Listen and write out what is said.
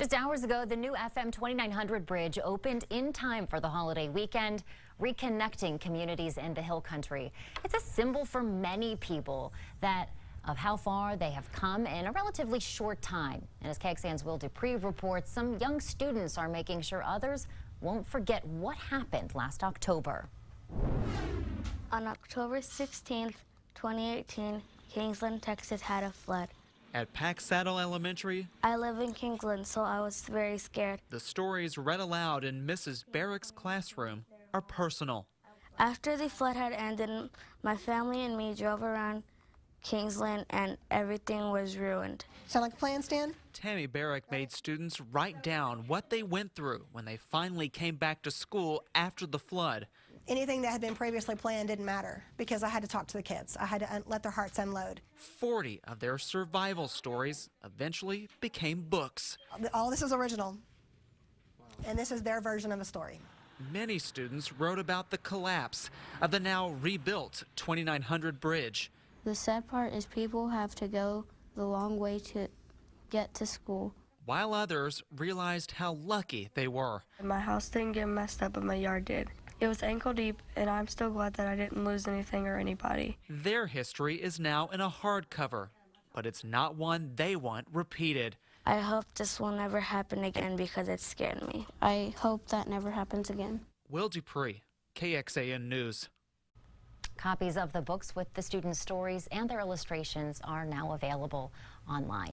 Just hours ago, the new FM 2900 bridge opened in time for the holiday weekend, reconnecting communities in the Hill Country. It's a symbol for many people that of how far they have come in a relatively short time. And as KXAN's Will Dupree reports, some young students are making sure others won't forget what happened last October. On October 16th, 2018, Kingsland, Texas had a flood. At Pack Saddle Elementary, I live in Kingsland, so I was very scared. The stories read aloud in Mrs. Barrick's classroom are personal. After the flood had ended, my family and me drove around Kingsland and everything was ruined. Sound like a plan, Stan? Tammy Barrick made students write down what they went through when they finally came back to school after the flood anything that had been previously planned didn't matter because I had to talk to the kids. I had to un- let their hearts unload. 40 of their survival stories eventually became books. All this is original, and this is their version of a story. Many students wrote about the collapse of the now rebuilt 2900 bridge. The sad part is people have to go the long way to get to school while others realized how lucky they were. My house didn't get messed up, but my yard did. It was ankle deep, and I'm still glad that I didn't lose anything or anybody. Their history is now in a hardcover, but it's not one they want repeated. I hope this will never happen again because it scared me. I hope that never happens again. Will Dupree, KXAN News. Copies of the books with the students' stories and their illustrations are now available online.